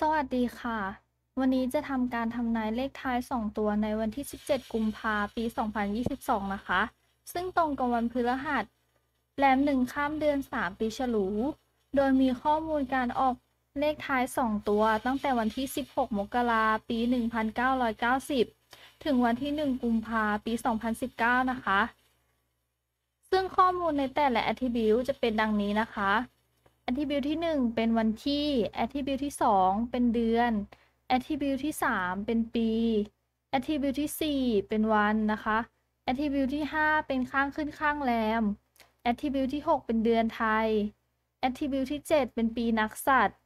สวัสดีค่ะ วันนี้จะทำการทำนายเลขท้าย 2 ตัวในวันที่ 17 กุมภาปี 2022 นะคะ ซึ่งตรงกับวันพฤหัสแลมหนึ่งข้ามเดือน 3 ปีฉลู โดยมีข้อมูลการออกเลขท้าย 2 ตัวตั้งแต่วันที่ 16 มกราปี 1990 ถึงวันที่ 1 กุมภาปี 2019 นะคะ ซึ่งข้อมูลในแต่ละอ t ท r ิ b u t จะเป็นดังนี้นะคะ attribute ที่ 1 เป็นวันที่ attribute ที่2 เป็นเดือน attribute ที่3 เป็นปี attribute ที่4 เป็นวันนะคะ attribute ที่5เป็นข้างขึ้นข้างแรม attribute ที่6 เป็นเดือนไทย attribute ที่7เป็นปีนักสัตว์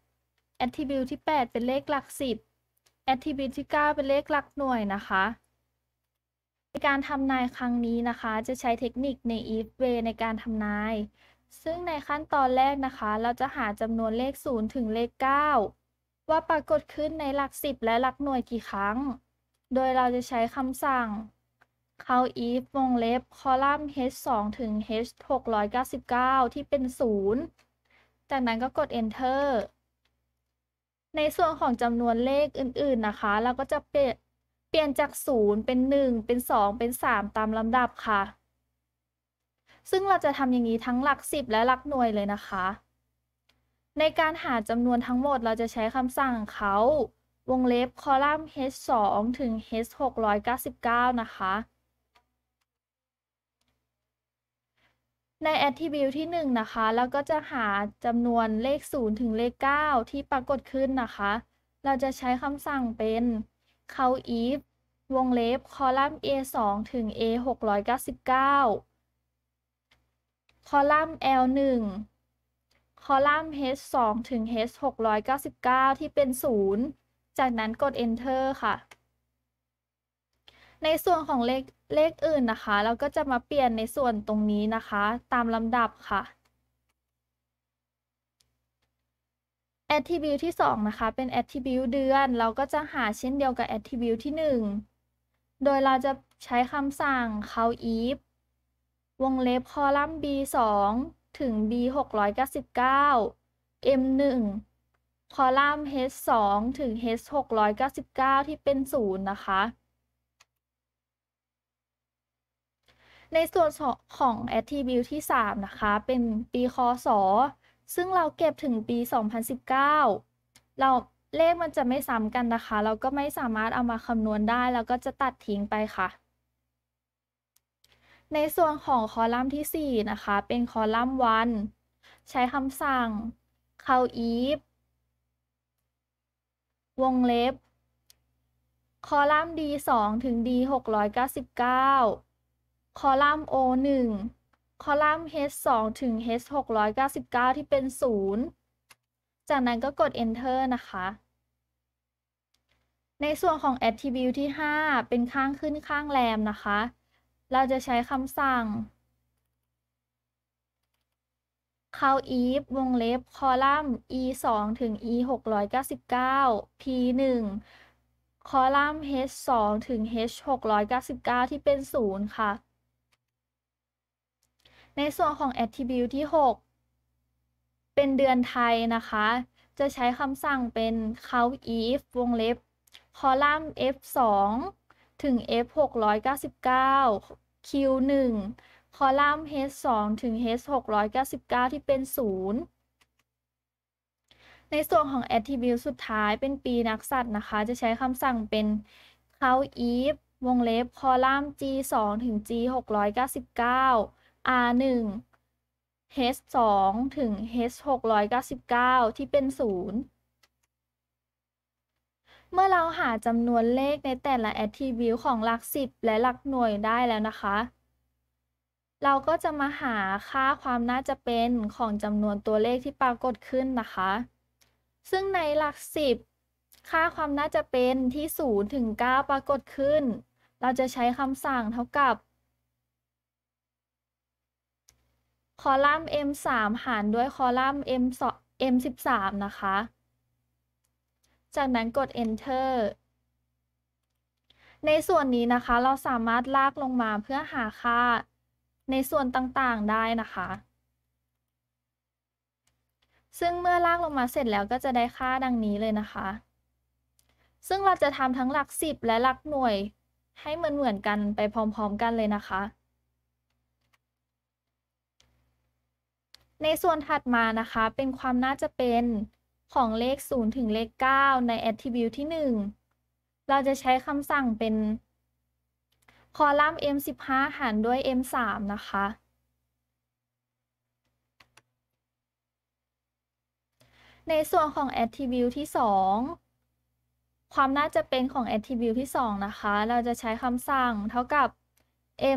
attribute ที่8เป็นเลขหลัก10 attribute ที่9 เป็นเลขหลักหน่วยนะคะ ในการทำนายครั้งนี้นะคะจะใช้เทคนิคใน if way ในการทำนายซึ่งในขั้นตอนแรกนะคะ เราจะหาจำนวนเลข 0 ถึงเลข 9 ว่าปรากฏขึ้นในหลัก 10 และหลักหน่วยกี่ครั้ง โดยเราจะใช้คำสั่ง count if วงเล็บคอลัมน์ h 2ถึง h 699ที่เป็น 0 จากนั้นก็กด enter ในส่วนของจำนวนเลขอื่นๆนะคะ เราก็จะเปลี่ยนจาก 0 เป็น 1 เป็น 2 เป็น 3 ตามลำดับค่ะซึ่งเราจะทำอย่างนี้ทั้งหลักสิบและหลักหน่วยเลยนะคะ ในการหาจำนวนทั้งหมดเราจะใช้คำสั่งเขา วงเล็บคอลัมน์ h 2ถึง h 699นะคะ ใน attribute ที่ 1 นะคะเราก็จะหาจำนวนเลข 0 ถึงเลข 9 ที่ปรากฏขึ้นนะคะ เราจะใช้คำสั่งเป็น count if วงเล็บคอลัมน์ a 2ถึง a 699คอลัมน์ L1 คอลัมน์ H2 ถึง H699 ที่เป็น 0 จากนั้นกด Enter ค่ะ ในส่วนของเลข เลขอื่นนะคะ เราก็จะมาเปลี่ยนในส่วนตรงนี้นะคะ ตามลำดับค่ะ attribute ที่ 2 นะคะ เป็น attribute เดือน เราก็จะหาเช่นเดียวกับ attribute ที่ 1 โดยเราจะใช้คำสั่ง count if วงเล็บคอลัมน์ b 2ถึง b 699 m 1คอลัมน์ h 2ถึง h 699ที่เป็นศ์นะคะ ในส่วนของ attribute ที่ 3 นะคะ เป็นปีคศ ซึ่งเราเก็บถึงปี 2019 เราเลขมันจะไม่ซ้ำกันนะคะ เราก็ไม่สามารถเอามาคำนวณได้ แล้วก็จะตัดทิ้งไปค่ะในส่วนของคอลัมน์ที่ 4 นะคะ เป็นคอลัมน์วันใช้คำสั่ง count if วงเล็บ คอลัมน์ d 2ถึง d 699คอลัมน์ o 1คอลัมน์ h 2ถึง h 699ที่เป็น 0 จากนั้นก็กด enter นะคะ ในส่วนของ attribute ที่ 5 เป็นข้างขึ้นข้างแรมนะคะเราจะใช้คำสั่ง count if วงเล็บคอลัมน์ e 2ถึง e 699 p 1คอลัมน์ h 2ถึง h 699 ที่เป็น 0 ค่ะ ในส่วนของ attribute ที่ 6 เป็นเดือนไทยนะคะ จะใช้คำสั่งเป็น count if วงเล็บคอลัมน์ f 2ถึง F 699 Q 1คอลัมน์ H 2ถึง H 699ที่เป็น 0 ในส่วนของ attribute สุดท้ายเป็นปีนักสัตว์นะคะ จะใช้คำสั่งเป็น count if วงเล็บคอลัมน์ G 2ถึง G 699 R 1 H 2ถึง H 699ที่เป็น 0เมื่อเราหาจำนวนเลขในแต่ละ attribute ของหลัก10และหลักหน่วยได้แล้วนะคะ เราก็จะมาหาค่าความน่าจะเป็นของจำนวนตัวเลขที่ปรากฏขึ้นนะคะ ซึ่งในหลัก10ค่าความน่าจะเป็นที่ 0 ถึง 9ปรากฏขึ้น เราจะใช้คำสั่งเท่ากับ คอลัมน์ M3 หารด้วยคอลัมน์ M 1 3นะคะจากนั้นกด enter ในส่วนนี้นะคะเราสามารถลากลงมาเพื่อหาค่าในส่วนต่างๆได้นะคะ ซึ่งเมื่อลากลงมาเสร็จแล้วก็จะได้ค่าดังนี้เลยนะคะ ซึ่งเราจะทำทั้งหลัก10และหลักหน่วยให้เหมือนนกันไปพร้อมๆ กันเลยนะคะ ในส่วนถัดมานะคะเป็นความน่าจะเป็นของเลข 0 ถึงเลข 9 ใน attribute ที่ 1 เราจะใช้คำสั่งเป็น คอลัมน์ m15 หารด้วย m3 นะคะ ในส่วนของ attribute ที่ 2 ความน่าจะเป็นของ attribute ที่ 2 นะคะ เราจะใช้คำสั่งเท่ากับ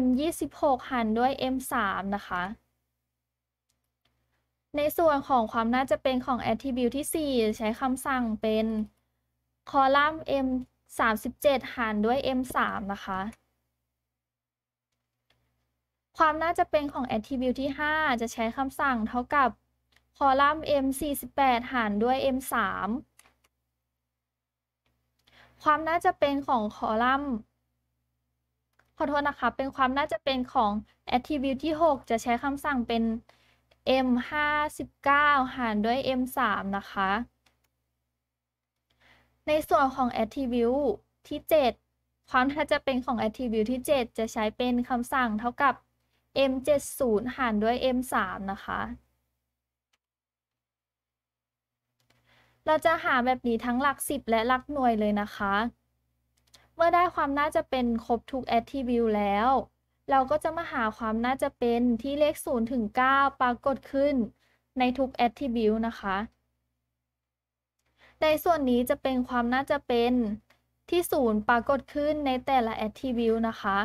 m26 หารด้วย m3 นะคะในส่วนของความน่าจะเป็นของ attribute ที่4ใช้คำสั่งเป็นคอลัมน์ m 37หารด้วย m 3นะคะความน่าจะเป็นของ attribute ที่5จะใช้คำสั่งเท่ากับคอลัมน์ m 48หารด้วย m 3ความน่าจะเป็นของคอลัมน์ขอโทษนะคะเป็นความน่าจะเป็นของ attribute ที่ 6 จะใช้คำสั่งเป็น m ห้าสิบเก้าหารด้วย m สามนะคะ ในส่วนของ attribute ที่เจ็ดความถ้าจะเป็นของ attribute ที่เจ็ดจะใช้เป็นคำสั่งเท่ากับ m เจ็ดศูนย์หารด้วย m สามนะคะ เราจะหาแบบนี้ทั้งหลักสิบและหลักหน่วยเลยนะคะ เมื่อได้ความน่าจะเป็นครบทุก attribute แล้วเราก็จะมาหาความน่าจะเป็นที่เลข 0 ถึง 9 ปรากฏขึ้นในทุก attribute นะคะ ในส่วนนี้จะเป็นความน่าจะเป็นที่ 0 ปรากฏขึ้นในแต่ละ attribute นะคะ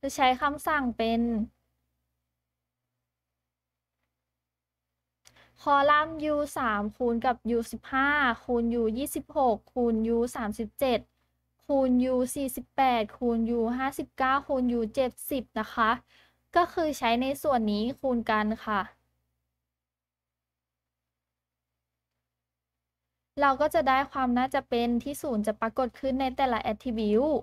จะใช้คำสั่งเป็น คอลัมน์ u 3คูณกับ u 15คูณ u 26คูณ u 37คูณ u 48คูณ u 59คูณ u 70นะคะ ก็คือใช้ในส่วนนี้คูณกันค่ะ เราก็จะได้ความน่าจะเป็นที่ศูนย์จะปรากฏขึ้นในแต่ละ attribute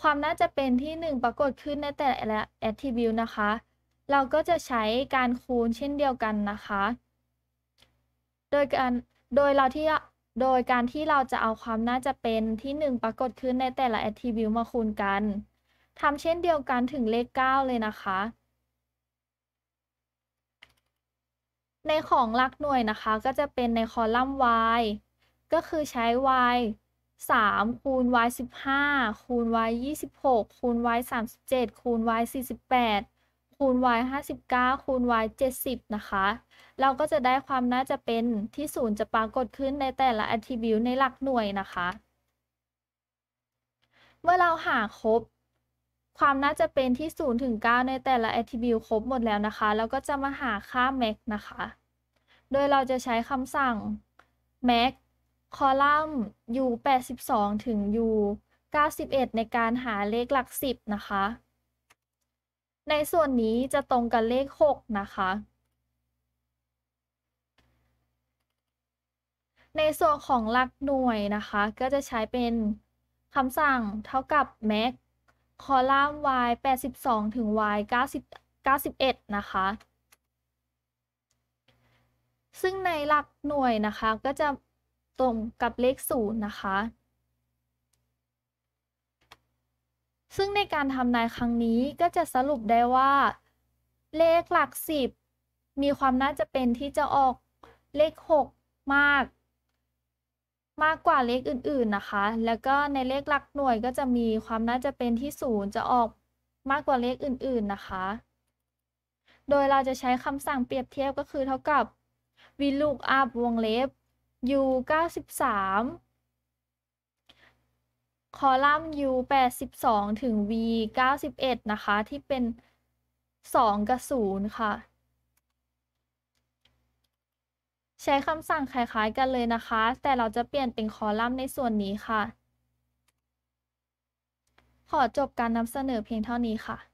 ความน่าจะเป็นที่ 1 ปรากฏขึ้นในแต่ละ attribute นะคะ เราก็จะใช้การคูณเช่นเดียวกันนะคะ โดยการ โดยเราที่โดยการที่เราจะเอาความน่าจะเป็นที่ 1 ปรากฏขึ้นในแต่ละ attribute มาคูณกัน ทำเช่นเดียวกันถึงเลข 9 เลยนะคะ ในของลักหน่วยนะคะก็จะเป็นในคอลัมน์ y ก็คือใช้ y 3คูณ y 15คูณ y 26 คูณ y 37คูณ y 48คูณ y 59คูณ y 70นะคะ เราก็จะได้ความน่าจะเป็นที่ศูนย์จะปรากฏขึ้นในแต่ละ attribute ในหลักหน่วยนะคะ เมื่อเราหาครบ ความน่าจะเป็นที่0ถึง9ในแต่ละ attribute ครบหมดแล้วนะคะเราก็จะมาหาค่า max นะคะ โดยเราจะใช้คำสั่ง max column u 82 ถึง u 91 ในการหาเลขหลัก 10 นะคะในส่วนนี้จะตรงกับเลข 6 นะคะ ในส่วนของหลักหน่วยนะคะ ก็จะใช้เป็นคำสั่งเท่ากับ max คอลัมน์ y 82 ถึง y 9 91 นะคะ ซึ่งในหลักหน่วยนะคะก็จะตรงกับเลข 0 นะคะซึ่งในการทำนายครั้งนี้ก็จะสรุปได้ว่า เลขหลัก 10 มีความน่าจะเป็นที่จะออกเลข 6 มาก มากกว่าเลขอื่นๆนะคะ แล้วก็ในเลขหลักหน่วยก็จะมีความน่าจะเป็นที่ 0 จะออกมากกว่าเลขอื่นๆนะคะ โดยเราจะใช้คำสั่งเปรียบเทียบก็คือเท่ากับ vlookup วงเล็บ u 93คอลัมน์ U 82 ถึง V 91นะคะ ที่เป็น 2 กับ0ค่ะ ใช้คำสั่งคล้ายๆกันเลยนะคะ แต่เราจะเปลี่ยนเป็นคอลัมน์ในส่วนนี้ค่ะ ขอจบการนำเสนอเพียงเท่านี้ค่ะ